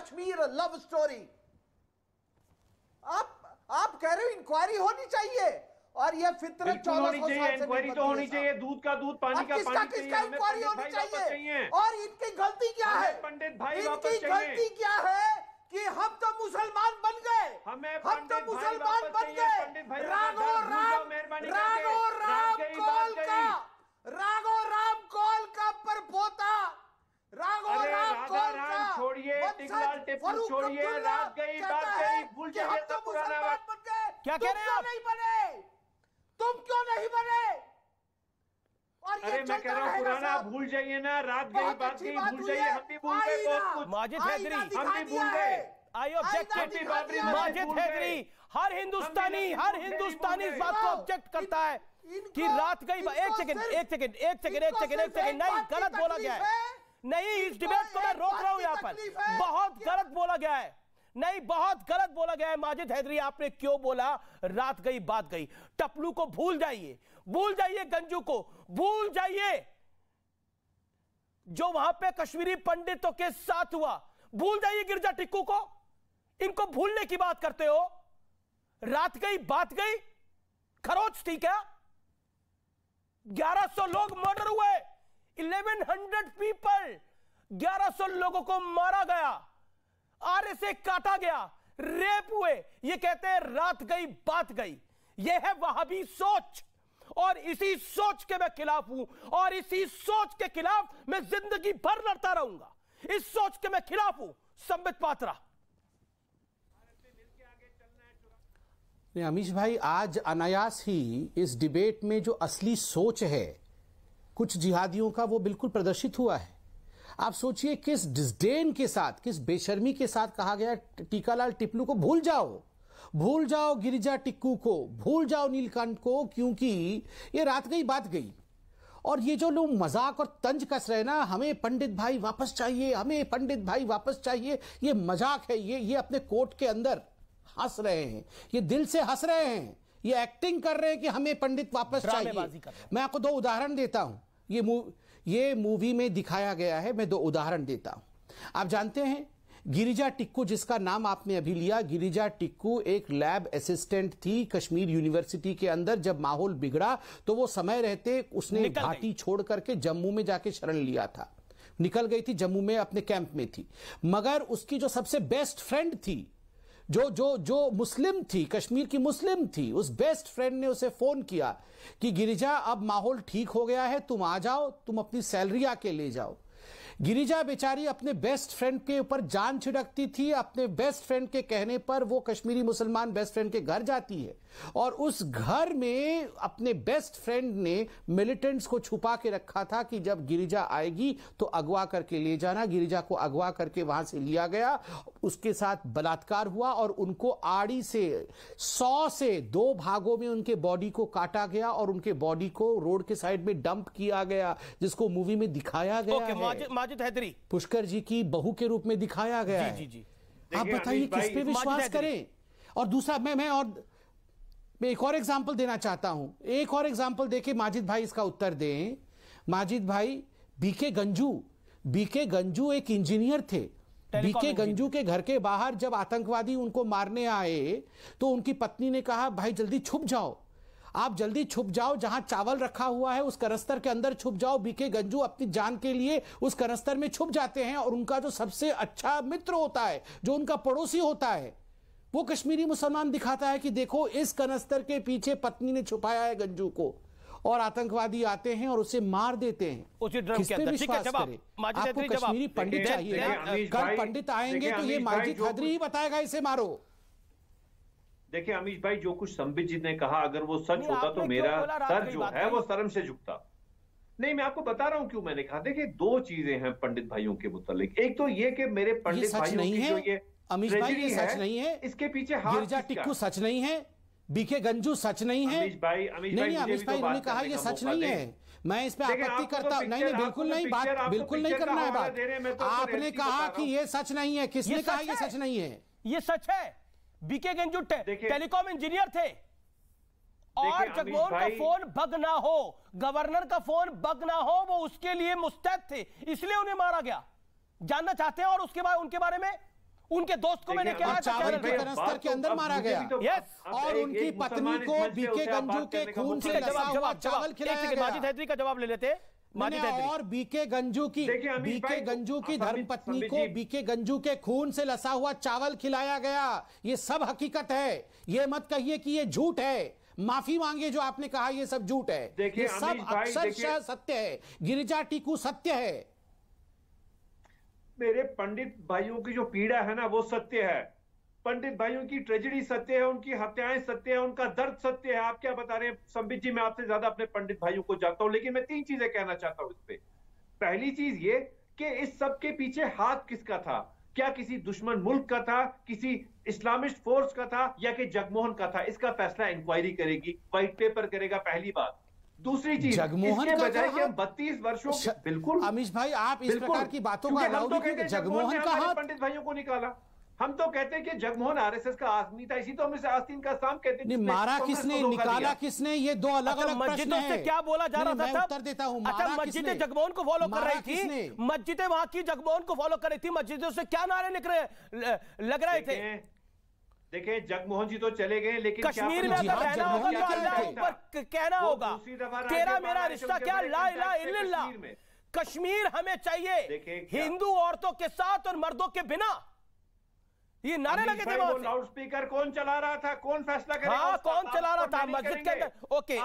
Kashmir love story आप आप कह रहे हो इंक्वायरी होनी चाहिए और ये फितरत होनी चाहिए इंक्वायरी तो होनी चाहिए दूध का दूध पानी का किसका, पानी किसका इंक्वायरी होनी चाहिए और इनकी गलती क्या है पंडित भाई इनकी गलती क्या है कि हम तो मुसलमान बन गए हम तो मुसलमान बन गए राघव बातें टिप्पणी छोड़िए रात गई बात गई भूल जाइए तो सब पुराना बात क्या कह रहे हो आप नहीं बने तुम क्यों नहीं बने अरे मैं कह रहा हूँ पुराना भूल जाइए ना रात गई बात गई भूल जाइए हम भी भूल गए बहुत कुछ माजिद हैदरी हम भी भूल गए आई ऑब्जेक्ट माजिद हैदरी हर हिंदुस्तानी हर हिंदुस्तानी इस बात को ऑब्जेक्ट करता है कि रात गई एक सेकंड एक सेकंड एक सेकंड एक सेकंड एक सेकंड नहीं गलत बोला गया है नहीं इस डिबेट को मैं रोक पर बहुत गलत बोला गया है नहीं बहुत गलत बोला गया है माजिद हैदरी आपने क्यों बोला रात गई बात गई टपलू को भूल जाइए भूल जाइए गंजू को भूल जाइए जो वहां पे कश्मीरी पंडितों के साथ हुआ भूल जाइए गिरजा टिक्कू को इनको भूलने की बात करते हो रात गई बात गई खरोच थी क्या 1100 लोग मर्डर हुए 1100 पीपल 1100 लोगों को मारा गया आरे से काटा गया रेप हुए ये कहते हैं रात गई बात गई यह है वहाबी सोच और इसी सोच के मैं खिलाफ हूं और इसी सोच के खिलाफ मैं जिंदगी भर लड़ता रहूंगा इस सोच के मैं खिलाफ हूं संबित पात्रा अमीश भाई आज अनायास ही इस डिबेट में जो असली सोच है कुछ जिहादियों का वो बिल्कुल प्रदर्शित हुआ है आप सोचिए किस डिस्डेन के साथ किस बेशर्मी के साथ कहा गया टीकालाल टिप्लू को भूल जाओ भूल जाओ गिरिजा टिक्कू को भूल जाओ नीलकंठ को क्योंकि ये रात गई बात गई और ये जो लोग मजाक और तंज कस रहे ना हमें पंडित भाई वापस चाहिए हमें पंडित भाई वापस चाहिए ये मजाक है ये ये अपने कोर्ट के अंदर हंस रहे हैं ये दिल से हंस रहे हैं ये एक्टिंग कर रहे हैं कि हमें पंडित वापस चाहिए मैं आपको दो उदाहरण देता हूं ये ये मूवी में दिखाया गया है मैं दो उदाहरण देता हूं आप जानते हैं गिरिजा टिक्कू जिसका नाम आपने अभी लिया गिरिजा टिक्कू एक लैब असिस्टेंट थी कश्मीर यूनिवर्सिटी के अंदर जब माहौल बिगड़ा तो वो समय रहते उसने घाटी छोड़ करके जम्मू में जाके शरण लिया था निकल गई थी जम्मू में अपने कैंप में थी मगर उसकी जो सबसे बेस्ट फ्रेंड थी जो जो जो मुस्लिम थी कश्मीर की मुस्लिम थी उस बेस्ट फ्रेंड ने उसे फोन किया कि गिरिजा अब माहौल ठीक हो गया है तुम आ जाओ तुम अपनी सैलरी आके ले जाओ गिरिजा बेचारी अपने बेस्ट फ्रेंड के ऊपर जान छिड़कती थी अपने बेस्ट फ्रेंड के कहने पर वो कश्मीरी मुसलमान बेस्ट फ्रेंड के घर जाती है और उस घर में अपने बेस्ट फ्रेंड ने मिलिटेंट्स को छुपा के रखा था कि जब गिरिजा आएगी तो अगवा करके ले जाना गिरिजा को अगवा करके वहां से लिया गया उसके साथ बलात्कार हुआ और उनको आड़ी से सौ से दो भागों में उनके बॉडी को काटा गया और उनके बॉडी को रोड के साइड में डंप किया गया जिसको मूवी में दिखाया गया okay, माजिद हैदरी पुष्कर जी की बहू के रूप में दिखाया गया जी, जी, जी। आप बताइए किस पे विश्वास करें और दूसरा मैं मैं और मैं एक और एग्जाम्पल देना चाहता हूं एक और एग्जाम्पल देके माजिद भाई इसका उत्तर दें माजिद भाई बीके गंजू बीके गंजू एक इंजीनियर थे बीके गंजू के घर के बाहर जब आतंकवादी उनको मारने आए तो उनकी पत्नी ने कहा भाई जल्दी छुप जाओ आप जल्दी छुप जाओ जहां चावल रखा हुआ है उस करस्तर के अंदर छुप जाओ बीके गंजू अपनी जान के लिए उस करस्तर में छुप जाते हैं और उनका जो सबसे अच्छा मित्र होता है जो उनका पड़ोसी होता है वो कश्मीरी मुसलमान दिखाता है कि देखो इस कनस्तर के पीछे पत्नी ने छुपाया है गंजू को और आतंकवादी आते हैं और उसे मार देते हैं उसी ड्रम के आपको कश्मीरी पंडित चाहिए कल पंडित आएंगे तो ये माजी खादरी ही बताएगा इसे मारो देखिए अमीश भाई जो कुछ संबित जी ने कहा अगर वो सच होता तो मेरा सर जो है वो शर्म से झुकता नहीं मैं आपको बता रहा हूँ क्यों मैंने कहा देखिए दो चीजें हैं पंडित भाइयों के मुतालिक एक तो ये कि मेरे पंडित भाई नहीं है? अमीश भाई ये सच नहीं है इसके पीछे गिरजा टिक्कू सच नहीं है बीके गंजू सच नहीं है अमीश भाई अमीश नहीं अमीश तो भाई उन्होंने कहा ये सच नहीं है मैं इस पे आपत्ति तो करता हूँ नहीं नहीं बिल्कुल तो नहीं बात बिल्कुल नहीं करना है बात आपने कहा कि ये सच नहीं है किसने कहा ये सच नहीं है ये सच है बीके गंजू टेलीकॉम इंजीनियर थे और जगमोहन का फोन बग ना हो गवर्नर का फोन बग ना हो वो उसके लिए मुस्तैद थे इसलिए उन्हें मारा गया जानना चाहते हैं और उसके बाद उनके बारे में उनके दोस्त को मैंने क्या चावल के के तो अंदर मारा गया यस तो और उनकी पत्नी को बीके गंजू के खून से हुआ चावल खिलाया गया माजिद हैदरी का जवाब ले लेते और बीके गंजू की बीके गंजू की धर्मपत्नी को बीके गंजू के खून से लसा हुआ चावल खिलाया गया ये सब हकीकत है ये मत कहिए कि ये झूठ है माफी मांगे जो आपने कहा ये सब झूठ है ये सब अक्षर सत्य है गिरिजा टीकू सत्य है मेरे पंडित भाइयों की जो पीड़ा है ना वो सत्य है पंडित भाइयों की ट्रेजिडी सत्य है उनकी हत्याएं सत्य है उनका दर्द सत्य है आप क्या बता रहे हैं संबित जी मैं आपसे ज्यादा अपने पंडित भाइयों को जानता हूं लेकिन मैं तीन चीजें कहना चाहता हूं इस पर पहली चीज ये कि इस सब के पीछे हाथ किसका था क्या किसी दुश्मन मुल्क का था किसी इस्लामिस्ट फोर्स का था या कि जगमोहन का था इसका फैसला इंक्वायरी करेगी व्हाइट पेपर करेगा पहली बात दूसरी चीज जगमोहन का बजाय कि हम 32 वर्षों श... बिल्कुल अमीश भाई आप इस प्रकार की बातों का हम तो कहते जगमोहन का हाथ पंडित भाइयों को निकाला हम तो कहते हैं कि जगमोहन आरएसएस का आदमी था इसी तो हम इसे आस्तीन का साम कहते हैं मारा किसने निकाला किसने ये दो अलग अलग अच्छा, मस्जिदों से क्या बोला जा रहा था मैं उत्तर देता हूँ अच्छा मस्जिदें जगमोहन को फॉलो कर रही थी मस्जिदें वहां की जगमोहन को फॉलो कर रही थी मस्जिदों से क्या नारे निकले लग रहे थे देखें जगमोहन जी तो चले गए लेकिन तो कश्मीर में अगर रहना होगा तो अल्लाह कहना होगा तेरा मेरा रिश्ता क्या ला इला कश्मीर हमें चाहिए हिंदू औरतों के साथ और मर्दों के बिना ये नारे लगे थे लाउड स्पीकर कौन चला रहा था कौन फैसला कर था हाँ, कौन चला रहा था मस्जिद के अंदर ओके